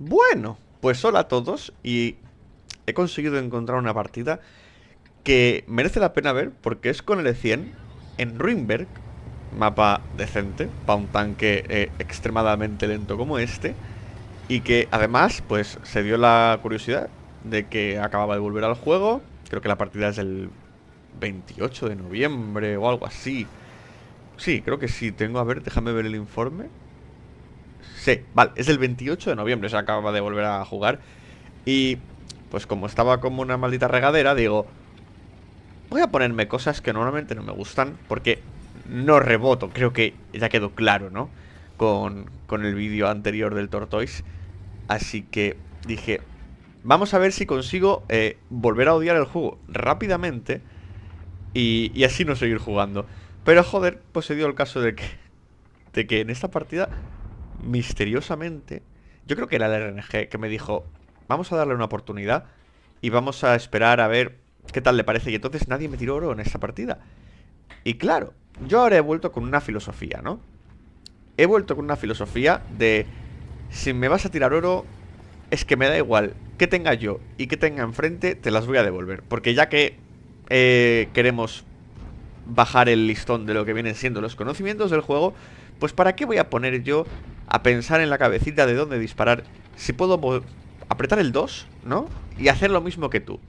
Bueno, pues hola a todos y he conseguido encontrar una partida que merece la pena ver porque es con el E100 en Ruinberg, mapa decente para un tanque eh, extremadamente lento como este y que además pues se dio la curiosidad de que acababa de volver al juego, creo que la partida es el 28 de noviembre o algo así. Sí, creo que sí, tengo, a ver, déjame ver el informe vale, es el 28 de noviembre, se acaba de volver a jugar. Y pues como estaba como una maldita regadera, digo, voy a ponerme cosas que normalmente no me gustan, porque no reboto, creo que ya quedó claro, ¿no? Con, el vídeo anterior del Tortoise. Así que dije, vamos a ver si consigo eh, volver a odiar el juego rápidamente y, y así no seguir jugando. Pero joder, pues se dio el caso de que, de que en esta partida misteriosamente, yo creo que era la RNG que me dijo, vamos a darle una oportunidad y vamos a esperar a ver qué tal le parece. Y entonces nadie me tiró oro en esta partida. Y claro, yo ahora he vuelto con una filosofía, ¿no? He vuelto con una filosofía de, si me vas a tirar oro, es que me da igual Qué tenga yo y que tenga enfrente, te las voy a devolver. Porque ya que eh, queremos bajar el listón de lo que vienen siendo los conocimientos del juego, pues ¿para qué voy a poner yo a pensar en la cabecita de dónde disparar. Si puedo apretar el 2, ¿no? Y hacer lo mismo que tú.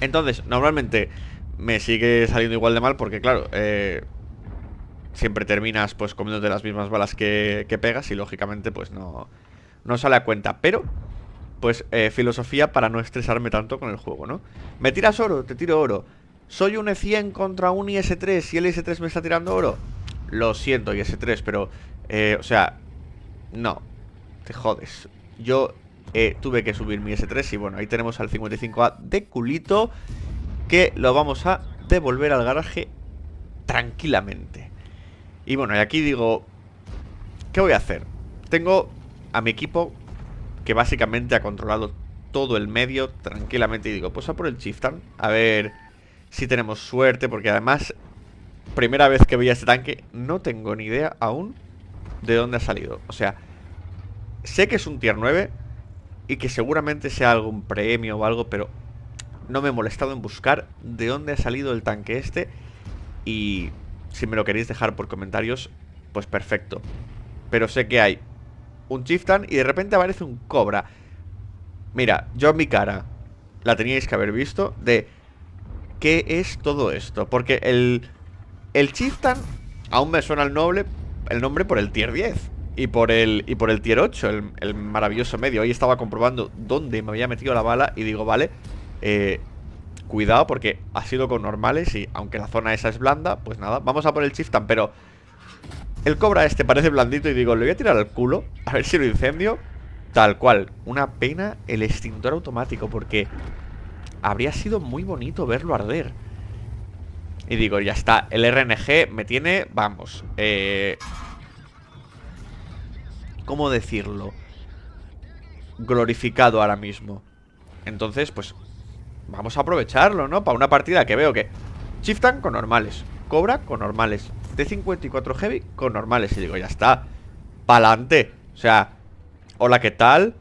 Entonces, normalmente me sigue saliendo igual de mal porque, claro, eh, siempre terminas pues comiéndote las mismas balas que, pegas y lógicamente pues no, no sale a cuenta. Pero, pues eh, filosofía para no estresarme tanto con el juego, ¿no? Me tiras oro, te tiro oro. Soy un E100 contra un IS-3 y el IS-3 me está tirando oro. Lo siento, IS-3, pero eh, o sea, no, te jodes. Yo eh, tuve que subir mi S3 y bueno, ahí tenemos al 55A de culito que lo vamos a devolver al garaje tranquilamente. Y bueno, y aquí digo, ¿qué voy a hacer? Tengo a mi equipo que básicamente ha controlado todo el medio tranquilamente y digo, pues a por el Chieftain, a ver si tenemos suerte, porque además, primera vez que veía este tanque, no tengo ni idea aún de dónde ha salido. O sea, sé que es un tier 9 y que seguramente sea algún premio o algo, pero no me he molestado en buscar de dónde ha salido el tanque este. Y si me lo queréis dejar por comentarios, pues perfecto. Pero sé que hay un chieftain y de repente aparece un cobra. Mira, yo mi cara la teníais que haber visto de qué es todo esto. Porque el, el chieftain aún me suena al noble, el nombre por el tier 10 y por el, y por el tier 8, el, maravilloso medio. Hoy estaba comprobando dónde me había metido la bala y digo, vale, eh, cuidado porque ha sido con normales y aunque la zona esa es blanda, pues nada, vamos a por el shiftan, pero el cobra este parece blandito y digo, le voy a tirar al culo, a ver si lo incendio. Tal cual, una pena el extintor automático porque habría sido muy bonito verlo arder. Y digo, ya está, el RNG me tiene, vamos, eh, ¿cómo decirlo? Glorificado ahora mismo. Entonces, pues, vamos a aprovecharlo, ¿no? Para una partida que veo que shiftan con normales, cobra con normales, T54 heavy con normales. Y digo, ya está, pa'lante. O sea, hola, ¿qué tal?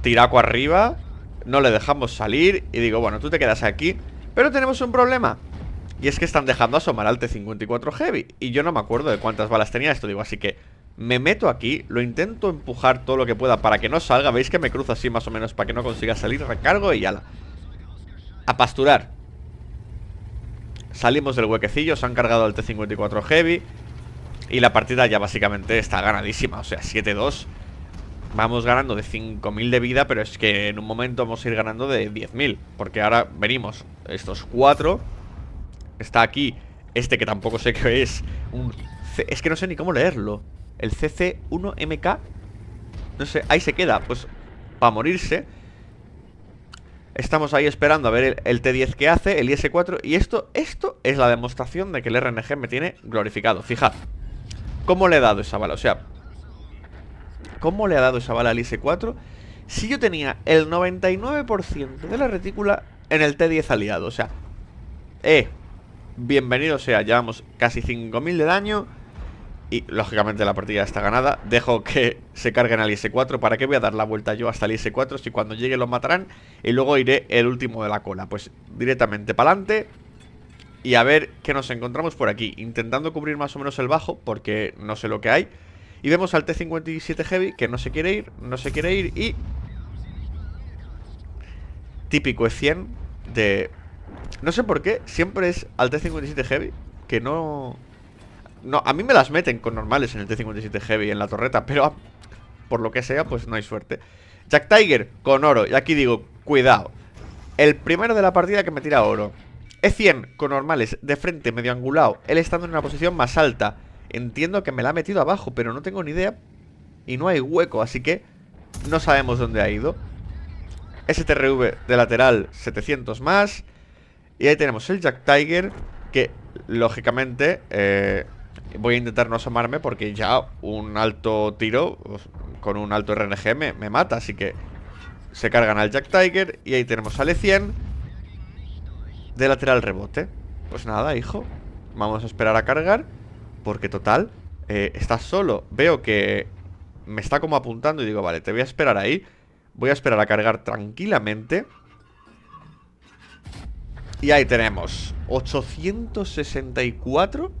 Tiraco arriba, no le dejamos salir y digo, bueno, tú te quedas aquí. Pero tenemos un problema y es que están dejando asomar al T-54 Heavy. Y yo no me acuerdo de cuántas balas tenía esto, digo, así que me meto aquí, lo intento empujar todo lo que pueda para que no salga. Veis que me cruzo así más o menos para que no consiga salir. Recargo y ala. A pasturar. Salimos del huequecillo, se han cargado al T-54 Heavy. Y la partida ya básicamente está ganadísima, o sea, 7-2. Vamos ganando de 5.000 de vida, pero es que en un momento vamos a ir ganando de 10.000. Porque ahora venimos estos 4 Está aquí este que tampoco sé qué es. Un es que no sé ni cómo leerlo. El CC1MK. No sé, ahí se queda. Pues para morirse. Estamos ahí esperando a ver el, T10 que hace, el IS-4. Y esto, esto es la demostración de que el RNG me tiene glorificado. Fijad. ¿Cómo le he dado esa bala? O sea, ¿cómo le ha dado esa bala al IS-4? Si yo tenía el 99% de la retícula en el T10 aliado. O sea, eh, Bienvenido sea, llevamos casi 5.000 de daño Y lógicamente la partida está ganada Dejo que se carguen al IS-4 ¿Para qué voy a dar la vuelta yo hasta el IS-4? Si cuando llegue los matarán Y luego iré el último de la cola Pues directamente para adelante Y a ver qué nos encontramos por aquí Intentando cubrir más o menos el bajo Porque no sé lo que hay Y vemos al T-57 Heavy que no se quiere ir No se quiere ir y... Típico E100 de no sé por qué, siempre es al T-57 Heavy que no... No, a mí me las meten con normales en el T-57 Heavy, en la torreta, pero por lo que sea, pues no hay suerte. Jack Tiger con oro, y aquí digo, cuidado. El primero de la partida que me tira oro. E100 con normales, de frente, medio angulado, él estando en una posición más alta. Entiendo que me la ha metido abajo, pero no tengo ni idea y no hay hueco, así que no sabemos dónde ha ido. STRV de lateral, 700 más. Y ahí tenemos el Jack Tiger, que lógicamente eh, voy a intentar no asomarme porque ya un alto tiro con un alto RNG me, mata. Así que se cargan al Jack Tiger y ahí tenemos al E100 de lateral rebote. Pues nada, hijo, vamos a esperar a cargar porque total, eh, estás solo. Veo que me está como apuntando y digo, vale, te voy a esperar ahí. Voy a esperar a cargar tranquilamente. Y ahí tenemos 864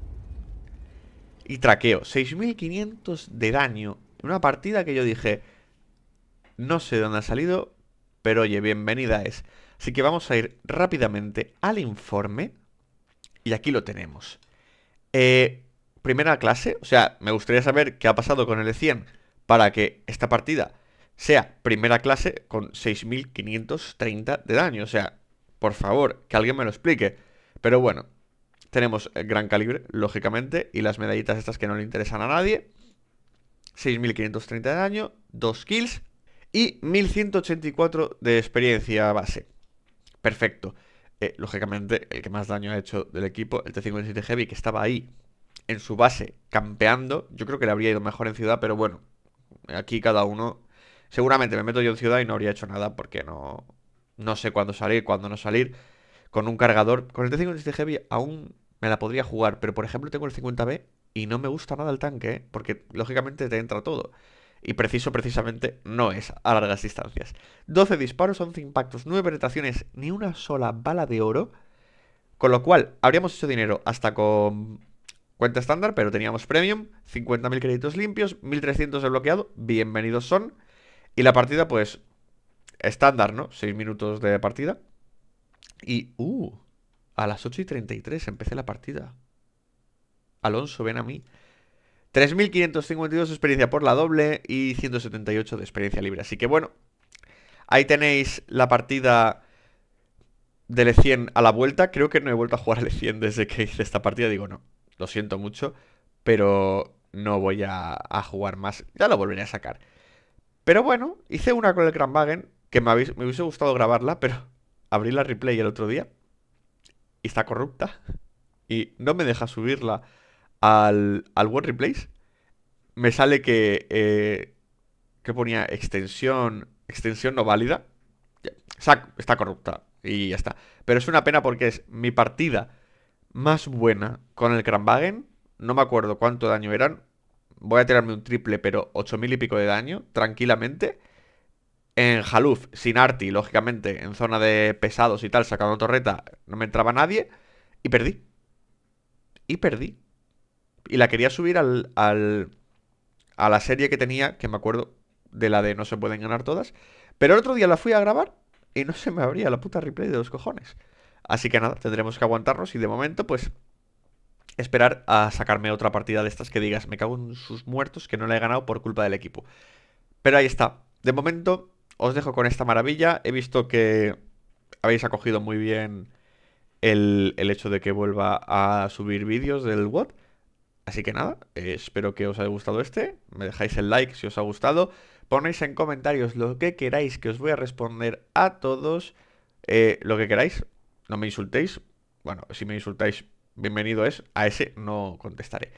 y traqueo. 6.500 de daño. Una partida que yo dije, no sé dónde ha salido, pero oye, bienvenida es. Así que vamos a ir rápidamente al informe. Y aquí lo tenemos. Eh, primera clase, o sea, me gustaría saber qué ha pasado con el E100 para que esta partida sea primera clase con 6.530 de daño. O sea, por favor, que alguien me lo explique. Pero bueno, tenemos el eh, gran calibre, lógicamente, y las medallitas estas que no le interesan a nadie. 6.530 de daño, 2 kills y 1.184 de experiencia base. Perfecto. Eh, lógicamente, el que más daño ha hecho del equipo, el T57 Heavy, que estaba ahí en su base campeando. Yo creo que le habría ido mejor en ciudad, pero bueno, aquí cada uno. Seguramente me meto yo en ciudad y no habría hecho nada porque no, no sé cuándo salir, cuándo no salir. Con un cargador, con el T57 Heavy aún me la podría jugar, pero por ejemplo tengo el 50B y no me gusta nada el tanque, ¿eh? porque lógicamente te entra todo. Y preciso precisamente no es a largas distancias. 12 disparos, 11 impactos, 9 penetraciones, ni una sola bala de oro. Con lo cual, habríamos hecho dinero hasta con cuenta estándar, pero teníamos premium, 50.000 créditos limpios, 1.300 desbloqueado, bienvenidos son. Y la partida, pues, estándar, ¿no? 6 minutos de partida. Y, uh, a las 8 y 33 empecé la partida. Alonso, ven a mí. 3.552 experiencia por la doble y 178 de experiencia libre. Así que bueno, ahí tenéis la partida De le 100 a la vuelta. Creo que no he vuelto a jugar a Le 100 desde que hice esta partida. Digo, no, lo siento mucho, pero no voy a, a jugar más. Ya lo volveré a sacar. Pero bueno, hice una con el Wagen me, hubiese gustado grabarla, pero abrí la replay el otro día y está corrupta y no me deja subirla al, al Word Replays. Me sale que, eh, que ponía extensión, extensión no válida. Está, corrupta y ya está. Pero es una pena porque es mi partida más buena con el Kranwagen. No me acuerdo cuánto daño eran. Voy a tirarme un triple, pero 8.000 y pico de daño, tranquilamente. En Jaluf, sin Arti, lógicamente, en zona de pesados y tal, sacando torreta, no me entraba nadie. Y perdí. Y perdí. Y la quería subir al, al, a la serie que tenía, que me acuerdo de la de No se pueden ganar todas. Pero el otro día la fui a grabar y no se me abría la puta replay de los cojones. Así que nada, tendremos que aguantarnos y de momento, pues, esperar a sacarme otra partida de estas que digas, me cago en sus muertos que no la he ganado por culpa del equipo. Pero ahí está. De momento, os dejo con esta maravilla. He visto que habéis acogido muy bien el, hecho de que vuelva a subir vídeos del What. Así que nada, eh, espero que os haya gustado este. Me dejáis el like si os ha gustado. Ponéis en comentarios lo que queráis, que os voy a responder a todos. Eh, lo que queráis, no me insultéis. Bueno, si me insultáis, bienvenido es. A ese no contestaré.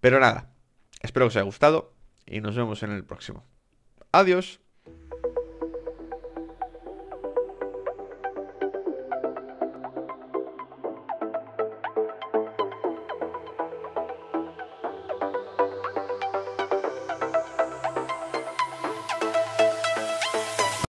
Pero nada, espero que os haya gustado y nos vemos en el próximo. Adiós.